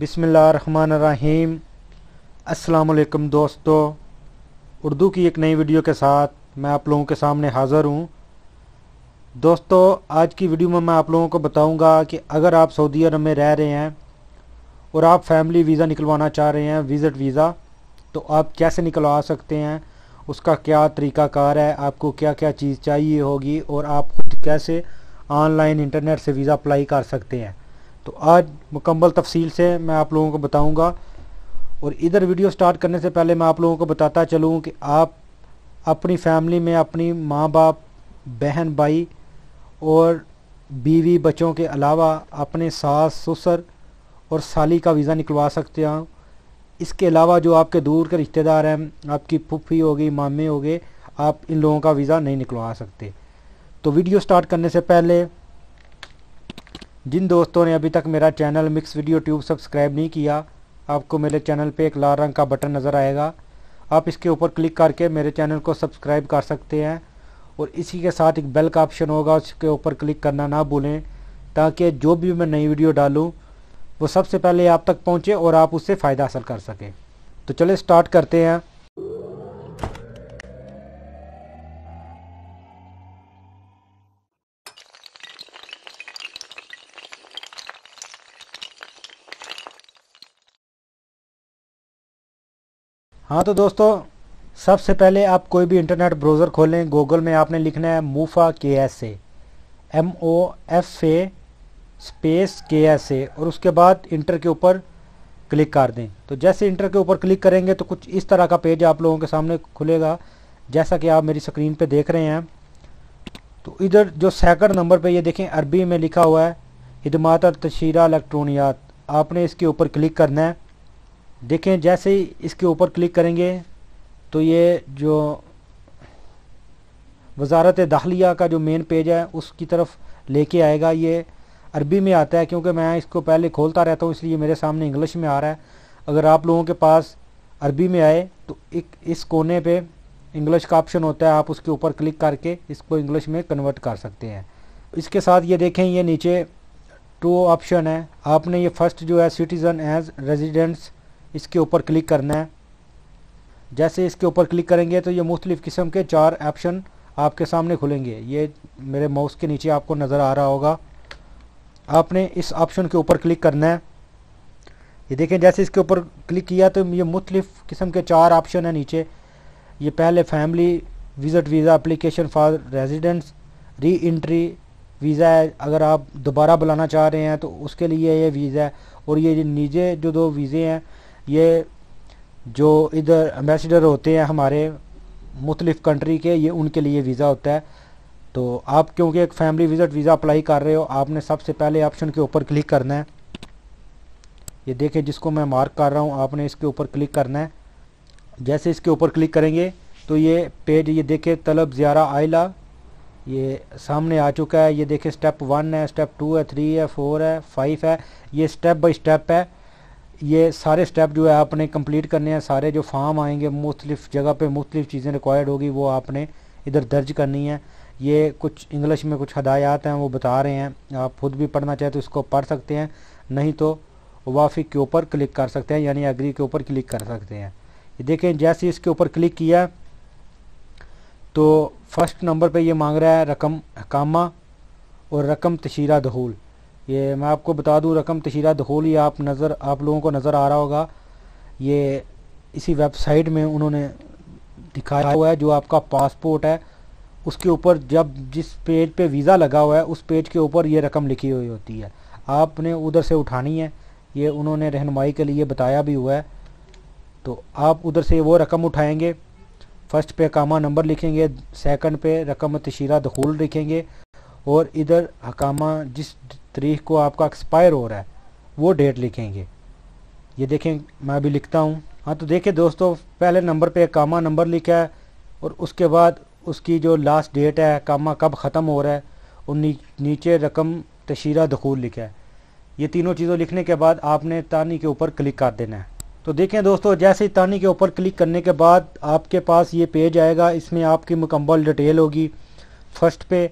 बिसमीम अस्सलाम दोस्तों उर्दू की एक नई वीडियो के साथ मैं आप लोगों के सामने हाज़र हूँ दोस्तों आज की वीडियो में मैं आप लोगों को बताऊंगा कि अगर आप सऊदी अरब में रह रहे हैं और आप फैमिली वीज़ा निकलवाना चाह रहे हैं विज़िट वीज़ा तो आप कैसे निकलवा सकते हैं उसका क्या तरीकाकार है आपको क्या क्या चीज़ चाहिए होगी और आप खुद कैसे ऑनलाइन इंटरनेट से वीज़ा अप्लाई कर सकते हैं तो आज मुकम्मल तफसील से मैं आप लोगों को बताऊंगा और इधर वीडियो स्टार्ट करने से पहले मैं आप लोगों को बताता चलूँ कि आप अपनी फैमिली में अपनी माँ बाप बहन भाई और बीवी बच्चों के अलावा अपने सास ससुर और साली का वीज़ा निकलवा सकते हैं इसके अलावा जो आपके दूर के रिश्तेदार हैं आपकी फुफी होगी मामे होगे आप इन लोगों का वीज़ा नहीं निकलवा सकते तो वीडियो स्टार्ट करने से पहले जिन दोस्तों ने अभी तक मेरा channel mix video tube subscribe नहीं किया आपको मेरे चैनल पे एक लाल रंग का बटन नज़र आएगा आप इसके ऊपर क्लिक करके मेरे चैनल को सब्सक्राइब कर सकते हैं और इसी के साथ एक बेल का ऑप्शन होगा उसके ऊपर क्लिक करना ना भूलें ताकि जो भी मैं नई वीडियो डालूँ वो सबसे पहले आप तक पहुँचे और आप उससे फ़ायदा हासिल कर सकें तो चले स्टार्ट करते हैं हाँ तो दोस्तों सबसे पहले आप कोई भी इंटरनेट ब्राउज़र खोलें गूगल में आपने लिखना है मूफा के S A M O F A space K S A और उसके बाद इंटर के ऊपर क्लिक कर दें तो जैसे इंटर के ऊपर क्लिक करेंगे तो कुछ इस तरह का पेज आप लोगों के सामने खुलेगा जैसा कि आप मेरी स्क्रीन पे देख रहे हैं तो इधर जो सेकंड नंबर पे ये देखें अरबी में लिखा हुआ है हिदमात और इलेक्ट्रॉनियात आपने इसके ऊपर क्लिक करना है देखें जैसे ही इसके ऊपर क्लिक करेंगे तो ये जो वजारत दाखलिया का जो मेन पेज है उसकी तरफ लेके आएगा ये अरबी में आता है क्योंकि मैं इसको पहले खोलता रहता हूँ इसलिए मेरे सामने इंग्लिश में आ रहा है अगर आप लोगों के पास अरबी में आए तो एक इस कोने पे इंग्लिश का ऑप्शन होता है आप उसके ऊपर क्लिक करके इसको इंग्लिश में कन्वर्ट कर सकते हैं इसके साथ ये देखें ये नीचे टू ऑप्शन है आपने ये फ़र्स्ट जो है सिटीज़न एज रेजिडेंट्स इसके ऊपर क्लिक करना है जैसे इसके ऊपर क्लिक करेंगे तो ये मुख्तलिफ़ किस्म के चार ऑप्शन आपके सामने खुलेंगे ये मेरे माउस के नीचे आपको नज़र आ रहा होगा आपने इस ऑप्शन के ऊपर क्लिक करना है ये देखें जैसे इसके ऊपर क्लिक किया तो ये मुख्तलिफ़ किस्म के चार ऑप्शन हैं नीचे ये पहले family visit visa application for residence re entry visa है अगर आप दोबारा बुलाना चाह रहे हैं तो उसके लिए ये वीज़ा है और ये नीचे जो दो वीज़े हैं ये जो इधर एम्बेसडर होते हैं हमारे मुख्तलिफ़ कंट्री के ये उनके लिए वीज़ा होता है तो आप क्योंकि एक फैमिली विज़िट वीज़ा अप्लाई कर रहे हो आपने सबसे पहले ऑप्शन के ऊपर क्लिक करना है ये देखें जिसको मैं मार्क कर रहा हूँ आपने इसके ऊपर क्लिक करना है जैसे इसके ऊपर क्लिक करेंगे तो ये पेज ये देखें तलब ज़्यारा आयला ये सामने आ चुका है ये देखें स्टेप वन है स्टेप टू है थ्री है फोर है फाइव है ये स्टेप बाई स्टेप है ये सारे स्टेप जो है आपने कंप्लीट करने हैं सारे जो फॉर्म आएंगे मुख्तलिफ जगह पे मुख्तलिफ चीज़ें रिक्वायर्ड होगी वो आपने इधर दर्ज करनी है ये कुछ इंग्लिश में कुछ हदायात हैं वो बता रहे हैं आप खुद भी पढ़ना चाहें तो इसको पढ़ सकते हैं नहीं तो वाफ़ी के ऊपर क्लिक कर सकते हैं यानी एग्री के ऊपर क्लिक कर सकते हैं देखें जैसे इसके ऊपर क्लिक किया तो फर्स्ट नंबर पर ये मांग रहा है रकम हकामा और रकम तशीरा दहूल ये मैं आपको बता दूँ रकम तशीरा दखोली आप नज़र आप लोगों को नज़र आ रहा होगा ये इसी वेबसाइट में उन्होंने दिखाया हुआ है जो आपका पासपोर्ट है उसके ऊपर जब जिस पेज पे वीज़ा लगा हुआ है उस पेज के ऊपर ये रकम लिखी हुई होती है आपने उधर से उठानी है ये उन्होंने रहनमाई के लिए बताया भी हुआ है तो आप उधर से वो रकम उठाएंगे फ़र्स्ट पे कामा नंबर लिखेंगे सेकंड पे रकम तशीरा दखूल लिखेंगे और इधर हकामा जिस तारीख को आपका एक्सपायर हो रहा है वो डेट लिखेंगे ये देखें मैं अभी लिखता हूँ हाँ तो देखें दोस्तों पहले नंबर पे कामा नंबर लिखा है और उसके बाद उसकी जो लास्ट डेट है कामा कब ख़त्म हो रहा है और नी, नीचे रकम तशीरा दखूल लिखा है ये तीनों चीज़ों लिखने के बाद आपने तानी के ऊपर क्लिक कर देना है तो देखें दोस्तों जैसे ही तानी के ऊपर क्लिक करने के बाद आपके पास ये पेज आएगा इसमें आपकी मुकम्मल डिटेल होगी फर्स्ट पे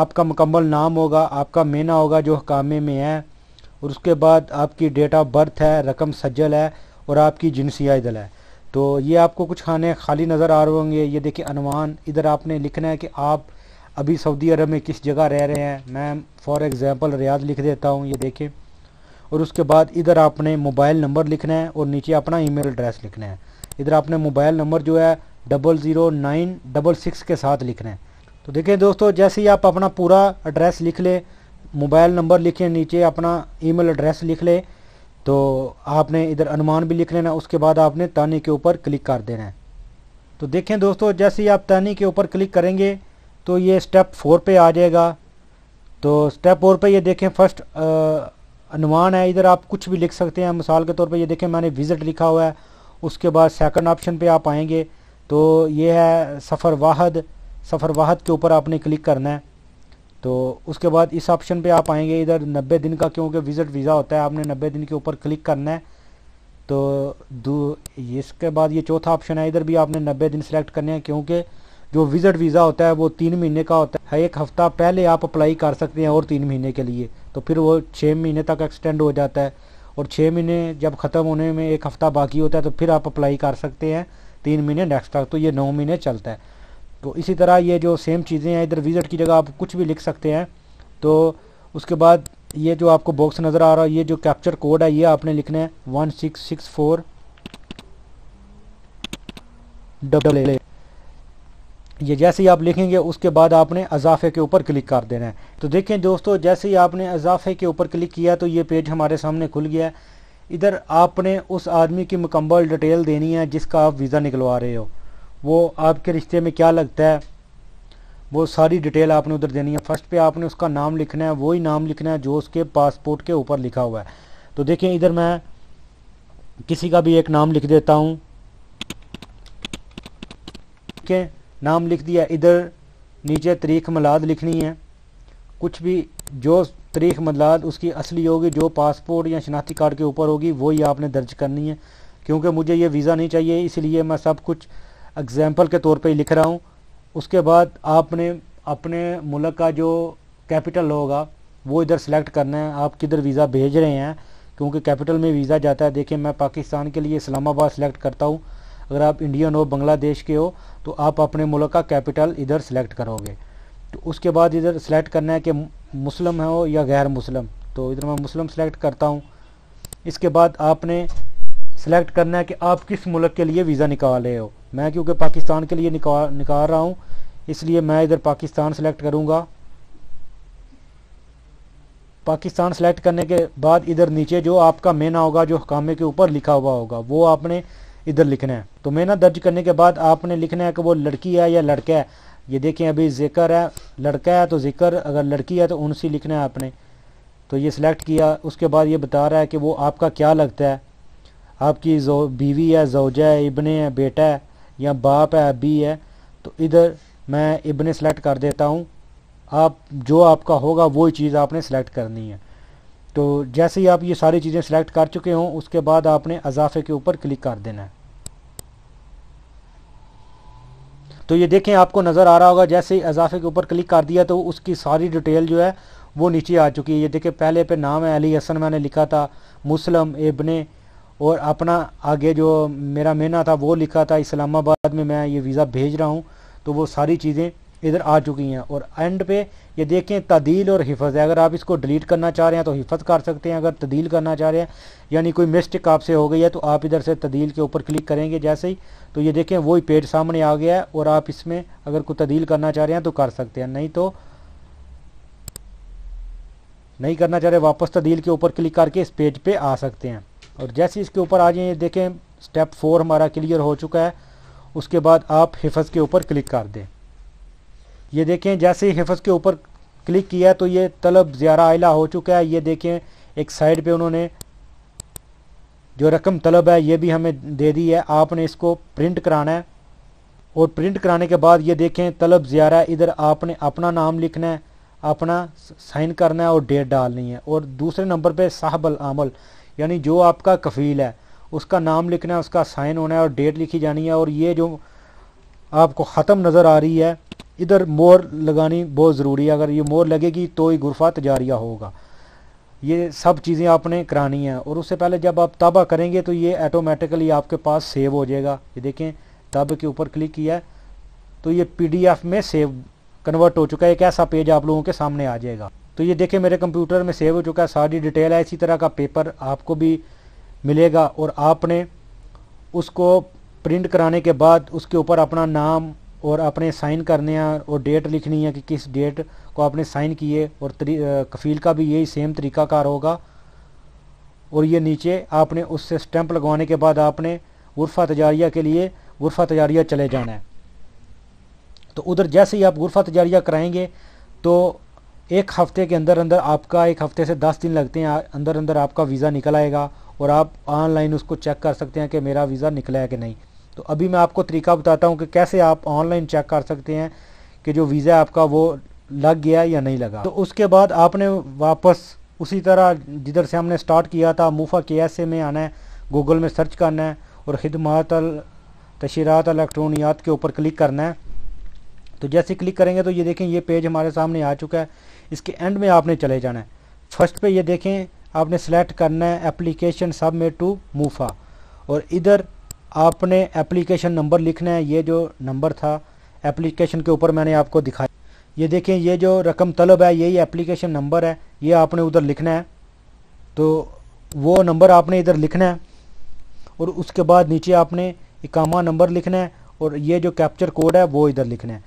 आपका मुकम्मल नाम होगा आपका मीना होगा जो हकामे में है और उसके बाद आपकी डेट ऑफ बर्थ है रकम सज्जल है और आपकी जिनसिया इदल है तो ये आपको कुछ खाने खाली नज़र आ रहे होंगे ये देखिए अनवान इधर आपने लिखना है कि आप अभी सऊदी अरब में किस जगह रह रहे हैं मैं फॉर एग्ज़ाम्पल रियाज लिख देता हूँ ये देखें और उसके बाद इधर आपने मोबाइल नंबर लिखना है और नीचे अपना मेल एड्रेस लिखना है इधर आपने मोबाइल नंबर जो है double zero nine double six के साथ लिखना है तो देखें दोस्तों जैसे ही आप अपना पूरा एड्रेस लिख लें मोबाइल नंबर लिखें नीचे अपना ईमेल एड्रेस लिख लें तो आपने इधर अनुमान भी लिख लेना उसके बाद आपने तानी के ऊपर क्लिक कर देना है तो देखें दोस्तों जैसे ही आप तानी के ऊपर क्लिक करेंगे तो ये स्टेप फोर पे आ जाएगा तो स्टेप फोर पे ये देखें फर्स्ट अनुमान है इधर आप कुछ भी लिख सकते हैं मिसाल के तौर पे ये देखें मैंने विज़िट लिखा हुआ है उसके बाद सेकंड ऑप्शन पे आप आएंगे तो ये है सफ़र वाहद सफ़र वाहत के ऊपर आपने क्लिक करना है तो उसके बाद इस ऑप्शन पे आप आएंगे इधर 90 दिन का क्योंकि विज़िट वीज़ा होता है आपने 90 दिन के ऊपर क्लिक करना है तो दो इसके बाद ये चौथा ऑप्शन है इधर भी आपने 90 दिन सेलेक्ट करने हैं क्योंकि जो विज़िट वीज़ा होता है वो तीन महीने का होता है एक हफ़्ता पहले आप अप्लाई कर सकते हैं और तीन महीने के लिए तो फिर वो छः महीने तक एक्सटेंड हो जाता है और छः महीने जब ख़त्म होने में एक हफ़्ता बाकी होता है तो फिर आप अप्लाई कर सकते हैं तीन महीने नेक्स्ट तक तो ये नौ महीने चलता है तो इसी तरह ये जो सेम चीज़ें हैं इधर विजिट की जगह आप कुछ भी लिख सकते हैं तो उसके बाद ये जो आपको बॉक्स नज़र आ रहा है ये जो कैप्चर कोड है ये आपने लिखना है one six six four double A ये जैसे ही आप लिखेंगे उसके बाद आपने अजाफे के ऊपर क्लिक कर देना है तो देखें दोस्तों जैसे ही आपने अजाफे के ऊपर क्लिक किया तो ये पेज हमारे सामने खुल गया है इधर आपने उस आदमी की मुकम्मल डिटेल देनी है जिसका आप वीज़ा निकलवा रहे हो वो आपके रिश्ते में क्या लगता है वो सारी डिटेल आपने उधर देनी है फर्स्ट पे आपने उसका नाम लिखना है वही नाम लिखना है जो उसके पासपोर्ट के ऊपर लिखा हुआ है तो देखें इधर मैं किसी का भी एक नाम लिख देता हूँ के नाम लिख दिया इधर नीचे तरीख मलाद लिखनी है कुछ भी जो तरीख मलाद उसकी असली होगी जो पासपोर्ट या शनाख्ती कार्ड के ऊपर होगी वही आपने दर्ज करनी है क्योंकि मुझे ये वीज़ा नहीं चाहिए इसलिए मैं सब कुछ एग्जाम्पल के तौर पर ही लिख रहा हूँ उसके बाद आपने अपने मुल्क का जो कैपिटल होगा वो इधर सेलेक्ट करना है आप किधर वीज़ा भेज रहे हैं क्योंकि कैपिटल में वीज़ा जाता है देखिए मैं पाकिस्तान के लिए इस्लामाबाद सेलेक्ट करता हूँ अगर आप इंडियन हो बांग्लादेश के हो तो आप अपने मुल्क का कैपिटल इधर सेलेक्ट करोगे तो उसके बाद इधर सेलेक्ट करना है कि मुस्लिम हो या गैर मुस्लिम तो इधर मैं मुस्लिम सेलेक्ट करता हूँ इसके बाद आपने सेलेक्ट करना है कि आप किस मुल्क के लिए वीज़ा निकाल रहे हो मैं क्योंकि पाकिस्तान के लिए निकाल निकाल रहा हूँ इसलिए मैं इधर पाकिस्तान सेलेक्ट करूँगा पाकिस्तान सेलेक्ट करने के बाद इधर नीचे जो आपका मेना होगा जो हकामे के ऊपर लिखा हुआ होगा वो आपने इधर लिखना है तो मेना दर्ज करने के बाद आपने लिखना है कि वो लड़की है या लड़का है ये देखें अभी जिक्र है लड़का है तो जिक्र अगर लड़की है तो उनसे लिखना है आपने तो ये सिलेक्ट किया उसके बाद ये बता रहा है कि वो आपका क्या लगता है आपकी जो बीवी है जोजा है इबन है बेटा है या बाप है अबी है तो इधर मैं इबन सेलेक्ट कर देता हूँ आप जो आपका होगा वो चीज़ आपने सेलेक्ट करनी है तो जैसे ही आप ये सारी चीज़ें सेलेक्ट कर चुके हों उसके बाद आपने अजाफे के ऊपर क्लिक कर देना है तो ये देखें आपको नज़र आ रहा होगा जैसे ही अजाफे के ऊपर क्लिक कर दिया तो उसकी सारी डिटेल जो है वो नीचे आ चुकी है ये देखें पहले पे नाम है अली हसन मैंने लिखा था मुस्लिम इबन और अपना आगे जो मेरा महीना था वो लिखा था इस्लामाबाद में मैं ये वीज़ा भेज रहा हूँ तो वो सारी चीज़ें इधर आ चुकी हैं और एंड पे ये देखें तदील और हिफज है अगर आप इसको डिलीट करना चाह रहे हैं तो हिफज कर सकते हैं अगर तदील करना चाह रहे हैं यानी कोई मिस्टेक आपसे हो गई है तो आप इधर से तदील के ऊपर क्लिक करेंगे जैसे ही तो ये देखें वही पेज सामने आ गया है और आप इसमें अगर कोई तदील करना चाह रहे हैं तो कर सकते हैं नहीं तो नहीं करना चाह रहे वापस तदील के ऊपर क्लिक करके इस पेज पर पे आ सकते हैं और जैसे इसके ऊपर आ जाए देखें स्टेप फोर हमारा क्लियर हो चुका है उसके बाद आप हिफज के ऊपर क्लिक कर दें ये देखें जैसे ही हिफज के ऊपर क्लिक किया तो ये तलब ज़्यादा आयला हो चुका है ये देखें एक साइड पे उन्होंने जो रकम तलब है ये भी हमें दे दी है आपने इसको प्रिंट कराना है और प्रिंट कराने के बाद ये देखें तलब ज़्यादा इधर आपने अपना नाम लिखना है अपना साइन करना है और डेट डालनी है और दूसरे नंबर पर साहब अमल यानी जो आपका कफ़ील है उसका नाम लिखना है उसका साइन होना है और डेट लिखी जानी है और ये जो आपको ख़त्म नज़र आ रही है इधर मोर लगानी बहुत ज़रूरी है अगर ये मोर लगेगी तो ही गुरफा तजारिया होगा ये सब चीज़ें आपने करानी हैं और उससे पहले जब आप तबाह करेंगे तो ये ऑटोमेटिकली आपके पास सेव हो जाएगा ये देखें तब के ऊपर क्लिक किया है तो ये पीडीएफ में सेव कन्वर्ट हो चुका है एक ऐसा पेज आप लोगों के सामने आ जाएगा तो ये देखें मेरे कंप्यूटर में सेव हो चुका है सारी डिटेल है इसी तरह का पेपर आपको भी मिलेगा और आपने उसको प्रिंट कराने के बाद उसके ऊपर अपना नाम और अपने साइन करने हैं और डेट लिखनी है कि किस डेट को आपने साइन किए और कफील का भी यही सेम तरीकाकार होगा और ये नीचे आपने उससे स्टैंप लगवाने के बाद आपने गुरफा तजारिया के लिए गुरफा तजारिया चले जाना है तो उधर जैसे ही आप गुरफा तजारिया कराएंगे तो एक हफ्ते के अंदर अंदर आपका एक हफ्ते से दस दिन लगते हैं अंदर अंदर आपका वीज़ा निकल आएगा और आप ऑनलाइन उसको चेक कर सकते हैं कि मेरा वीज़ा निकला है कि नहीं तो अभी मैं आपको तरीका बताता हूँ कि कैसे आप ऑनलाइन चेक कर सकते हैं कि जो वीज़ा आपका वो लग गया या नहीं लगा तो उसके बाद आपने वापस उसी तरह जिधर से हमने स्टार्ट किया था मुफा के एस में आना है गूगल में सर्च करना है और खदमात तशीरत इलेक्ट्रॉनियात के ऊपर क्लिक करना है तो जैसे क्लिक करेंगे तो ये देखें ये पेज हमारे सामने आ चुका है इसके एंड में आपने चले जाना है फर्स्ट पे ये देखें आपने सेलेक्ट करना है एप्लीकेशन सबमिट टू मूफा और इधर आपने एप्लीकेशन नंबर लिखना है ये जो नंबर था एप्लीकेशन के ऊपर मैंने आपको दिखाया ये देखें ये जो रकम तलब है यही एप्लीकेशन नंबर है ये आपने उधर लिखना है तो वो नंबर आपने इधर लिखना है और उसके बाद नीचे आपने इकामा नंबर लिखना है और ये जो कैप्चर कोड है वो इधर लिखना है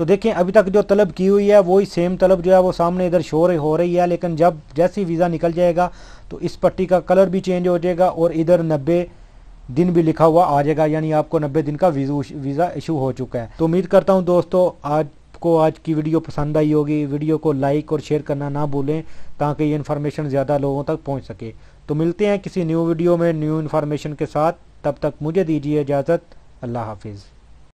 तो देखें अभी तक जो तलब की हुई है वही सेम तलब जो है वो सामने इधर शोर हो रही है लेकिन जब जैसी वीज़ा निकल जाएगा तो इस पट्टी का कलर भी चेंज हो जाएगा और इधर नब्बे दिन भी लिखा हुआ आ जाएगा यानी आपको नब्बे दिन का वीज़ा इशू हो चुका है तो उम्मीद करता हूँ दोस्तों आज आपको आज की वीडियो पसंद आई होगी वीडियो को लाइक और शेयर करना ना भूलें ताकि ये इन्फॉर्मेशन ज़्यादा लोगों तक पहुँच सके तो मिलते हैं किसी न्यू वीडियो में न्यू इन्फॉर्मेशन के साथ तब तक मुझे दीजिए इजाज़त अल्लाह हाफिज़